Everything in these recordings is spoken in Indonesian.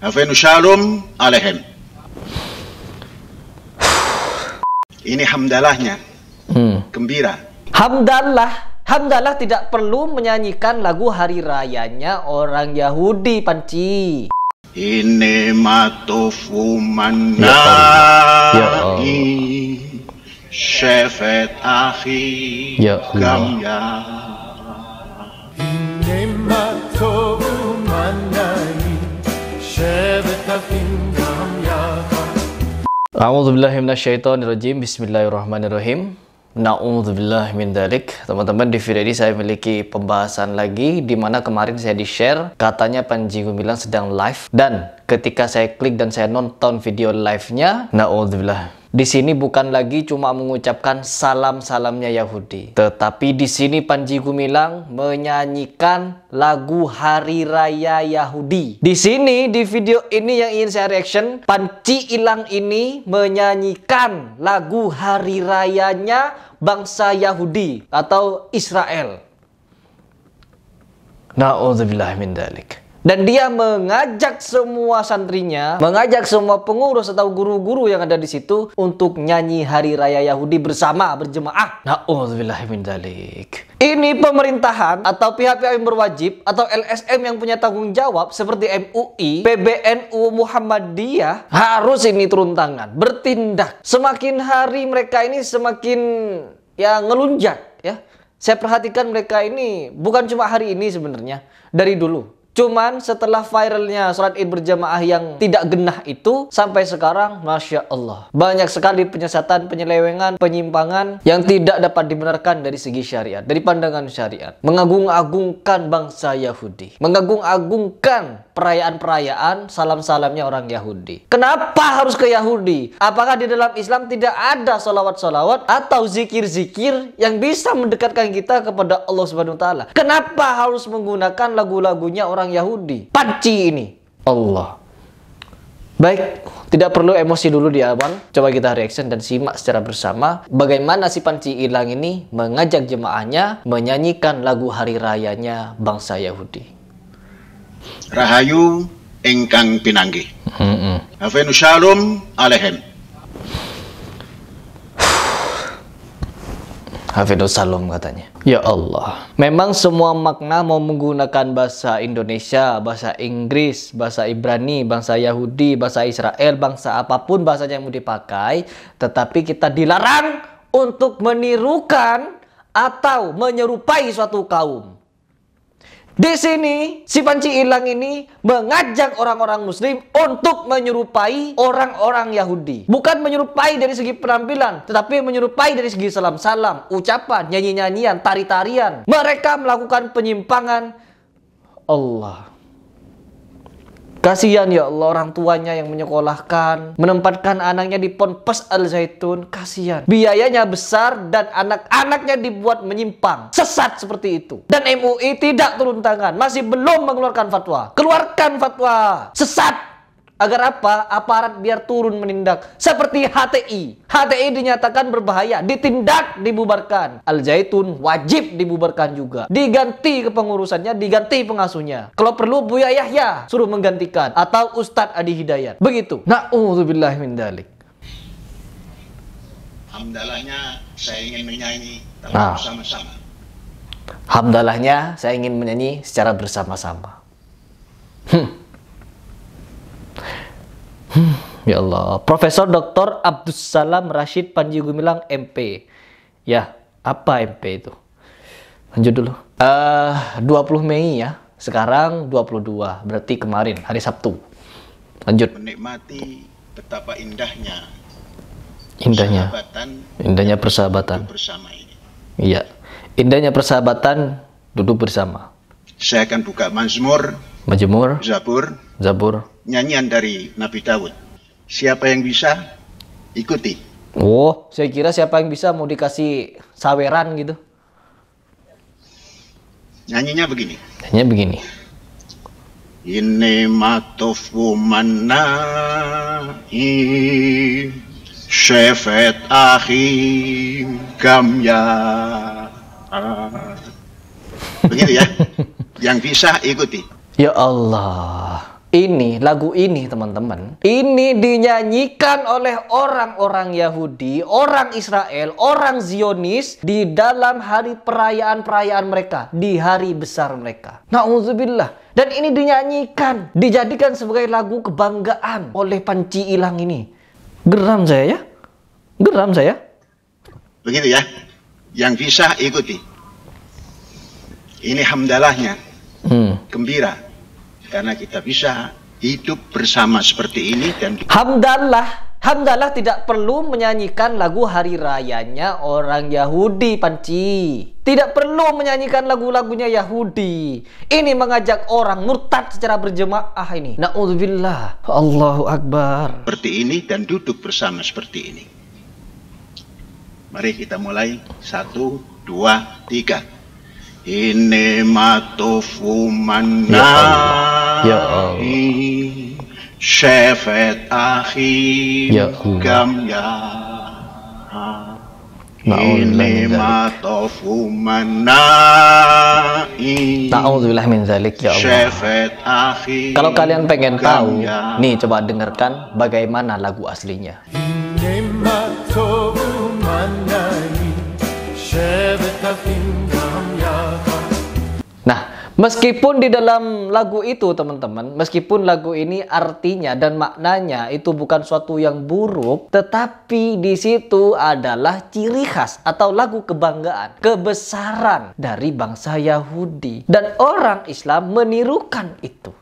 Havenu shalom alehem. Ini hamdalahnya. Hmm. Gembira. Hamdalah. Hamdalah tidak perlu menyanyikan lagu hari rayanya orang Yahudi, Panci. Ini matufu manai, ya, ya akhi, ya Allah. A'udzubillahiminasyaitonirrojim Bismillahirrahmanirrahim Na'udzubillah min dalik Teman-teman di video ini saya memiliki pembahasan lagi Dimana kemarin saya di-share Katanya Panji Gumilang sedang live Dan ketika saya klik dan saya nonton video live-nya Na'udzubillah di sini bukan lagi cuma mengucapkan salam-salamnya Yahudi, tetapi di sini Panji Gumilang menyanyikan lagu Hari Raya Yahudi. Di sini di video ini yang ingin saya reaction, Panji Ilang ini menyanyikan lagu Hari Rayanya bangsa Yahudi atau Israel. Na'udzubillah min dalik. Dan dia mengajak semua santrinya, mengajak semua pengurus atau guru-guru yang ada di situ untuk nyanyi Hari Raya Yahudi bersama berjemaah. Na'udzubillahimindalik. Ini pemerintahan atau pihak-pihak yang berwajib atau LSM yang punya tanggung jawab seperti MUI, PBNU Muhammadiyah harus ini turun tangan, bertindak. Semakin hari mereka ini semakin ya ngelunjak ya. Saya perhatikan mereka ini bukan cuma hari ini sebenarnya, dari dulu Cuman setelah viralnya sholat id berjamaah yang tidak genah itu sampai sekarang Masya Allah. Banyak sekali penyesatan, penyelewengan, penyimpangan yang tidak dapat dibenarkan dari segi syariat, dari pandangan syariat. Mengagung-agungkan bangsa Yahudi. Mengagung-agungkan perayaan-perayaan salam-salamnya orang Yahudi. Kenapa harus ke Yahudi? Apakah di dalam Islam tidak ada solawat-solawat atau zikir-zikir yang bisa mendekatkan kita kepada Allah Subhanahu Wa Taala? Kenapa harus menggunakan lagu-lagunya orang Yahudi? Panci ini Allah. Baik, tidak perlu emosi dulu di awal. Coba kita reaction dan simak secara bersama bagaimana si Panci Ilang ini mengajak jemaahnya menyanyikan lagu hari rayanya bangsa Yahudi rahayu ingkang pinanggih. Heeh. Mm -mm. shalom alaihim. katanya. Ya Allah. Memang semua makna mau menggunakan bahasa Indonesia, bahasa Inggris, bahasa Ibrani, bahasa Yahudi, bahasa Israel, bangsa apapun bahasanya yang mau dipakai, tetapi kita dilarang untuk menirukan atau menyerupai suatu kaum. Di sini, si panci hilang ini mengajak orang-orang muslim untuk menyerupai orang-orang Yahudi. Bukan menyerupai dari segi penampilan, tetapi menyerupai dari segi salam-salam, ucapan, nyanyi-nyanyian, tari-tarian. Mereka melakukan penyimpangan Allah. Kasihan ya Allah orang tuanya yang menyekolahkan, menempatkan anaknya di ponpes Al Zaitun, kasihan. Biayanya besar dan anak-anaknya dibuat menyimpang, sesat seperti itu. Dan MUI tidak turun tangan, masih belum mengeluarkan fatwa. Keluarkan fatwa, sesat Agar apa? Aparat biar turun menindak. Seperti HTI. HTI dinyatakan berbahaya, ditindak, dibubarkan. Al-Zaitun wajib dibubarkan juga. Diganti kepengurusannya, diganti pengasuhnya. Kalau perlu Buya Yahya suruh menggantikan atau Ustadz Adi Hidayat. Begitu. Na'udzubillah min dalik. Hamdalahnya saya ingin menyanyi nah. bersama-sama. Hamdalahnya saya ingin menyanyi secara bersama-sama. Hmm. Ya Allah. Profesor Dr. Abdussalam Rashid Panji Gumilang MP. Ya, apa MP itu? Lanjut dulu. Eh uh, 20 Mei ya. Sekarang 22, berarti kemarin hari Sabtu. Lanjut. Menikmati betapa indahnya indahnya persahabatan indahnya persahabatan bersama ini. Iya. Indahnya persahabatan duduk bersama. Saya akan buka Mazmur, Mazmur, Zabur, Zabur, nyanyian dari Nabi Daud. Siapa yang bisa, ikuti. Oh, saya kira siapa yang bisa mau dikasih saweran gitu. Nyanyinya begini. Nyanyinya begini. Ini matofu mana Shefet akhi gamya Begitu ya Yang bisa ikuti Ya Allah ini, lagu ini teman-teman, ini dinyanyikan oleh orang-orang Yahudi, orang Israel, orang Zionis di dalam hari perayaan-perayaan mereka, di hari besar mereka. Nauzubillah. Dan ini dinyanyikan, dijadikan sebagai lagu kebanggaan oleh panci ilang ini. Geram saya ya? Geram saya? Begitu ya. Yang bisa ikuti. Ini hamdalahnya. Hmm. Gembira karena kita bisa hidup bersama seperti ini dan Hamdallah Hamdallah tidak perlu menyanyikan lagu hari rayanya orang Yahudi, Panci. Tidak perlu menyanyikan lagu-lagunya Yahudi. Ini mengajak orang murtad secara berjemaah ini. Na'udzubillah. Allahu Akbar. Seperti ini dan duduk bersama seperti ini. Mari kita mulai. Satu, dua, tiga. Ini matufu manna. Ya Ya, ya Allah. Ya أخي ya كم Ya. ini matofu manai Ta'udzubillah min zalik ya Allah Kalau kalian pengen tahu ya Nih coba dengarkan bagaimana lagu aslinya Meskipun di dalam lagu itu teman-teman, meskipun lagu ini artinya dan maknanya itu bukan suatu yang buruk, tetapi di situ adalah ciri khas atau lagu kebanggaan, kebesaran dari bangsa Yahudi dan orang Islam menirukan itu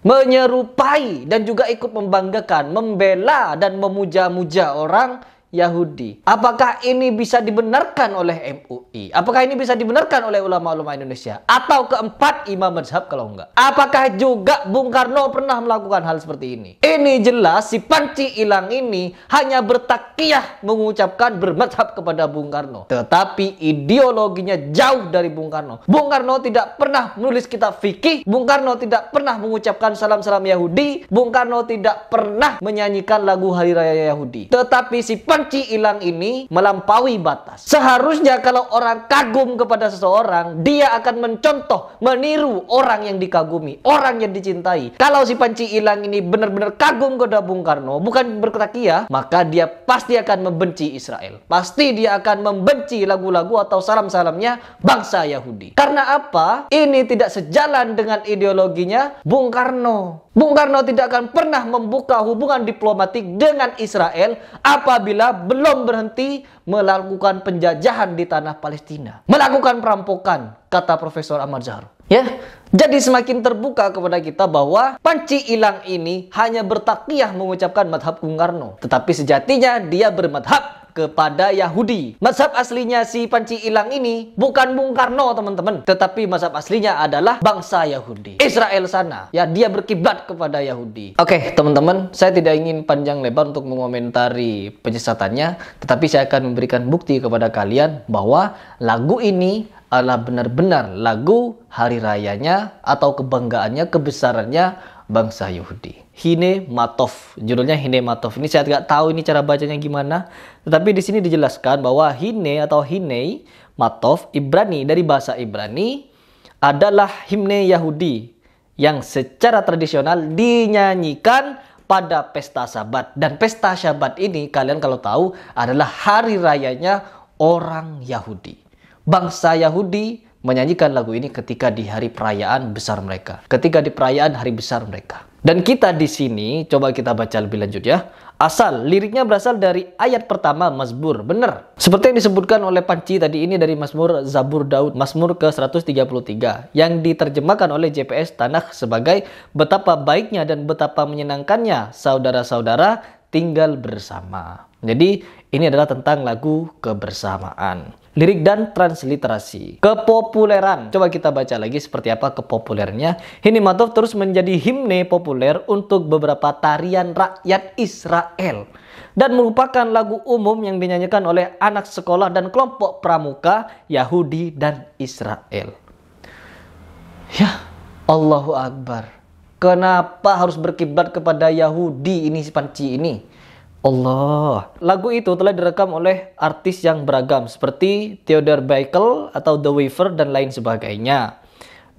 menyerupai dan juga ikut membanggakan, membela dan memuja-muja orang Yahudi. Apakah ini bisa dibenarkan oleh MUI? Apakah ini bisa dibenarkan oleh ulama-ulama Indonesia? Atau keempat imam mazhab kalau enggak? Apakah juga Bung Karno pernah melakukan hal seperti ini? Ini jelas si panci hilang ini hanya bertakiyah mengucapkan bermazhab kepada Bung Karno. Tetapi ideologinya jauh dari Bung Karno. Bung Karno tidak pernah menulis kitab fikih. Bung Karno tidak pernah mengucapkan salam-salam Yahudi. Bung Karno tidak pernah menyanyikan lagu Hari Raya Yahudi. Tetapi si panci Panci Ilang ini melampaui batas. Seharusnya kalau orang kagum kepada seseorang, dia akan mencontoh, meniru orang yang dikagumi, orang yang dicintai. Kalau si Panci Ilang ini benar-benar kagum kepada Bung Karno, bukan berkatakia, maka dia pasti akan membenci Israel. Pasti dia akan membenci lagu-lagu atau salam-salamnya bangsa Yahudi. Karena apa? Ini tidak sejalan dengan ideologinya Bung Karno. Bung Karno tidak akan pernah membuka hubungan diplomatik dengan Israel apabila belum berhenti melakukan penjajahan di tanah Palestina, melakukan perampokan, kata Profesor Ahmad Zahro. Ya, jadi semakin terbuka kepada kita bahwa panci ilang ini hanya bertakiyah mengucapkan madhab Bung Karno, tetapi sejatinya dia bermadhab kepada Yahudi. Mazhab aslinya si Panci Ilang ini bukan Bung Karno teman-teman, tetapi mazhab aslinya adalah bangsa Yahudi. Israel sana, ya dia berkiblat kepada Yahudi. Oke okay, teman-teman, saya tidak ingin panjang lebar untuk mengomentari penyesatannya, tetapi saya akan memberikan bukti kepada kalian bahwa lagu ini adalah benar-benar lagu hari rayanya atau kebanggaannya, kebesarannya bangsa Yahudi. Hine Matov. Judulnya Hine Matov. Ini saya tidak tahu ini cara bacanya gimana. Tetapi di sini dijelaskan bahwa Hine atau Hine Matov Ibrani dari bahasa Ibrani adalah himne Yahudi yang secara tradisional dinyanyikan pada pesta Sabat dan pesta Sabat ini kalian kalau tahu adalah hari rayanya orang Yahudi. Bangsa Yahudi menyanyikan lagu ini ketika di hari perayaan besar mereka, ketika di perayaan hari besar mereka. Dan kita di sini coba kita baca lebih lanjut ya. Asal liriknya berasal dari ayat pertama Mazmur. Benar. Seperti yang disebutkan oleh Panci tadi ini dari Mazmur Zabur Daud Mazmur ke-133 yang diterjemahkan oleh JPS Tanah sebagai betapa baiknya dan betapa menyenangkannya saudara-saudara tinggal bersama. Jadi ini adalah tentang lagu kebersamaan lirik dan transliterasi. Kepopuleran. Coba kita baca lagi seperti apa kepopulernya. Hinimatov terus menjadi himne populer untuk beberapa tarian rakyat Israel dan merupakan lagu umum yang dinyanyikan oleh anak sekolah dan kelompok pramuka Yahudi dan Israel. Ya, Allahu Akbar. Kenapa harus berkiblat kepada Yahudi ini si panci ini? Allah. Lagu itu telah direkam oleh artis yang beragam seperti Theodore Baikel atau The Weaver dan lain sebagainya.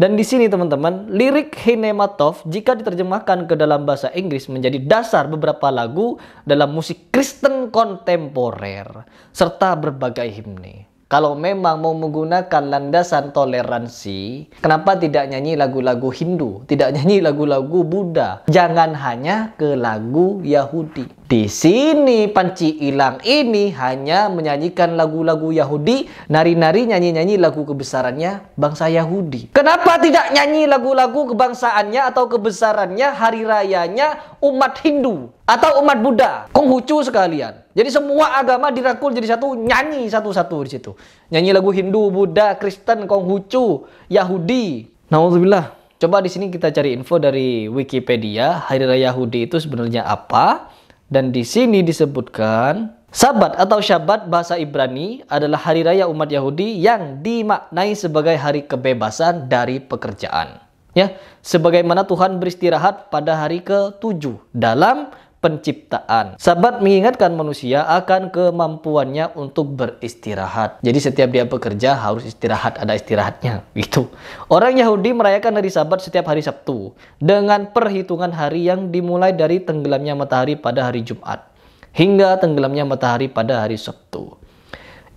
Dan di sini teman-teman, lirik Hinematov jika diterjemahkan ke dalam bahasa Inggris menjadi dasar beberapa lagu dalam musik Kristen kontemporer serta berbagai himne. Kalau memang mau menggunakan landasan toleransi, kenapa tidak nyanyi lagu-lagu Hindu, tidak nyanyi lagu-lagu Buddha, jangan hanya ke lagu Yahudi. Di sini Panci Ilang ini hanya menyanyikan lagu-lagu Yahudi, nari-nari nyanyi-nyanyi lagu kebesarannya bangsa Yahudi. Kenapa tidak nyanyi lagu-lagu kebangsaannya atau kebesarannya hari rayanya umat Hindu atau umat Buddha, Konghucu sekalian. Jadi semua agama dirangkul jadi satu, nyanyi satu-satu di situ. Nyanyi lagu Hindu, Buddha, Kristen, Konghucu, Yahudi. Nauzubillah. Coba di sini kita cari info dari Wikipedia, hari raya Yahudi itu sebenarnya apa? Dan di sini disebutkan Sabat atau Syabat bahasa Ibrani adalah hari raya umat Yahudi yang dimaknai sebagai hari kebebasan dari pekerjaan. Ya, sebagaimana Tuhan beristirahat pada hari ke-7 dalam penciptaan. Sabat mengingatkan manusia akan kemampuannya untuk beristirahat. Jadi setiap dia bekerja harus istirahat, ada istirahatnya gitu. Orang Yahudi merayakan hari Sabat setiap hari Sabtu dengan perhitungan hari yang dimulai dari tenggelamnya matahari pada hari Jumat hingga tenggelamnya matahari pada hari Sabtu.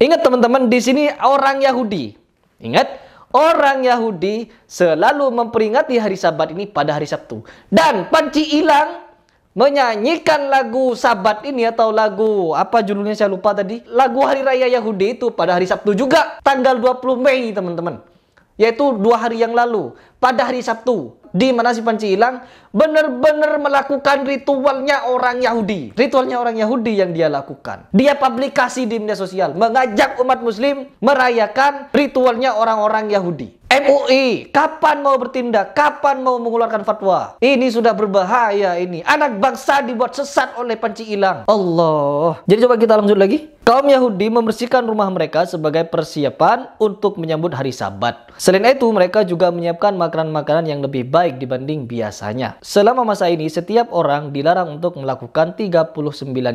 Ingat teman-teman, di sini orang Yahudi. Ingat, orang Yahudi selalu memperingati hari Sabat ini pada hari Sabtu. Dan panci hilang menyanyikan lagu sabat ini atau lagu apa judulnya saya lupa tadi lagu hari raya Yahudi itu pada hari Sabtu juga tanggal 20 Mei teman-teman yaitu dua hari yang lalu pada hari Sabtu di mana si panci hilang benar-benar melakukan ritualnya orang Yahudi ritualnya orang Yahudi yang dia lakukan dia publikasi di media sosial mengajak umat muslim merayakan ritualnya orang-orang Yahudi MUI kapan mau bertindak, kapan mau mengeluarkan fatwa. Ini sudah berbahaya ini. Anak bangsa dibuat sesat oleh panci ilang. Allah. Jadi coba kita lanjut lagi. Kaum Yahudi membersihkan rumah mereka sebagai persiapan untuk menyambut hari Sabat. Selain itu, mereka juga menyiapkan makanan-makanan yang lebih baik dibanding biasanya. Selama masa ini, setiap orang dilarang untuk melakukan 39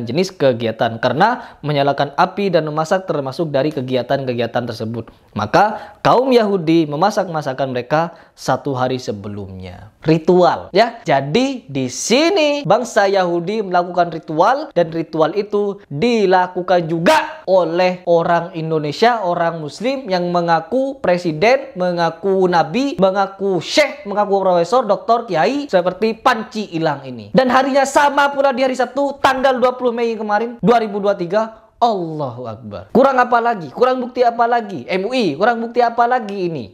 jenis kegiatan karena menyalakan api dan memasak termasuk dari kegiatan-kegiatan tersebut. Maka, kaum Yahudi memasak masakan mereka satu hari sebelumnya. Ritual, ya. Jadi, di sini bangsa Yahudi melakukan ritual dan ritual itu dilakukan juga juga oleh orang Indonesia, orang Muslim yang mengaku presiden, mengaku nabi, mengaku syekh, mengaku profesor, doktor, kiai seperti panci hilang ini. Dan harinya sama pula di hari Sabtu tanggal 20 Mei kemarin 2023 Allahu Akbar. Kurang apa lagi? Kurang bukti apa lagi? MUI, kurang bukti apa lagi ini?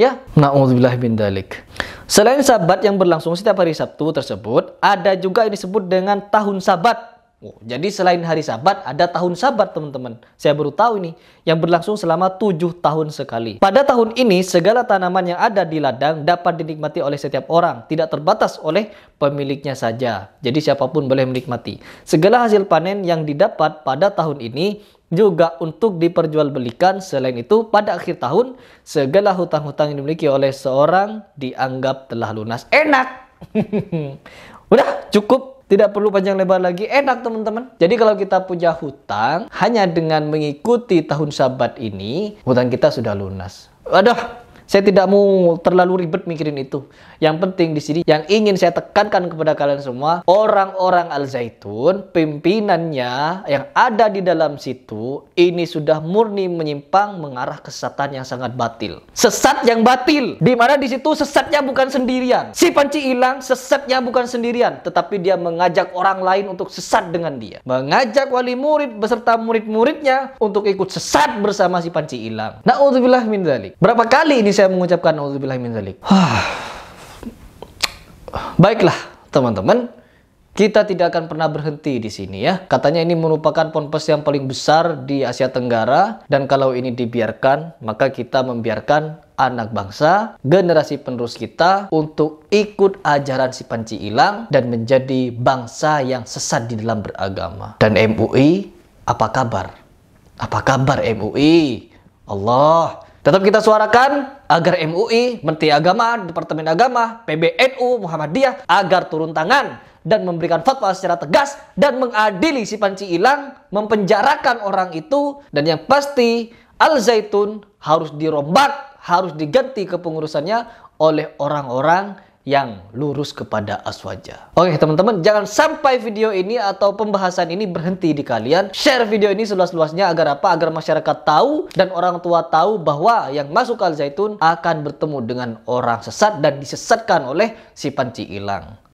Ya, na'udzubillah bin dalik. Selain sabat yang berlangsung setiap hari Sabtu tersebut, ada juga yang disebut dengan tahun sabat Oh, jadi selain hari sabat, ada tahun sabat teman-teman. Saya baru tahu ini, yang berlangsung selama tujuh tahun sekali. Pada tahun ini, segala tanaman yang ada di ladang dapat dinikmati oleh setiap orang, tidak terbatas oleh pemiliknya saja. Jadi siapapun boleh menikmati. Segala hasil panen yang didapat pada tahun ini juga untuk diperjualbelikan. Selain itu, pada akhir tahun, segala hutang-hutang yang dimiliki oleh seorang dianggap telah lunas. Enak! Udah, cukup tidak perlu panjang lebar lagi, enak teman-teman. Jadi kalau kita punya hutang, hanya dengan mengikuti tahun sabat ini, hutang kita sudah lunas. Waduh, saya tidak mau terlalu ribet mikirin itu. Yang penting di sini yang ingin saya tekankan kepada kalian semua, orang-orang Al-Zaitun, pimpinannya yang ada di dalam situ ini sudah murni menyimpang mengarah kesesatan yang sangat batil. Sesat yang batil. Di mana di situ sesatnya bukan sendirian. Si panci hilang, sesatnya bukan sendirian, tetapi dia mengajak orang lain untuk sesat dengan dia. Mengajak wali murid beserta murid-muridnya untuk ikut sesat bersama si panci hilang. Nah, Nauzubillah min dzalik. Berapa kali ini saya mengucapkan wabarakatuh. Baiklah teman-teman, kita tidak akan pernah berhenti di sini ya. Katanya ini merupakan ponpes yang paling besar di Asia Tenggara dan kalau ini dibiarkan, maka kita membiarkan anak bangsa, generasi penerus kita untuk ikut ajaran si panci hilang dan menjadi bangsa yang sesat di dalam beragama. Dan MUI apa kabar? Apa kabar MUI? Allah, Tetap kita suarakan agar MUI, Menteri Agama, Departemen Agama, PBNU, Muhammadiyah agar turun tangan dan memberikan fatwa secara tegas dan mengadili si panci hilang, mempenjarakan orang itu dan yang pasti Al Zaitun harus dirombak, harus diganti kepengurusannya oleh orang-orang yang lurus kepada aswaja. Oke teman-teman, jangan sampai video ini atau pembahasan ini berhenti di kalian. Share video ini seluas-luasnya agar apa? Agar masyarakat tahu dan orang tua tahu bahwa yang masuk Al Zaitun akan bertemu dengan orang sesat dan disesatkan oleh si panci hilang.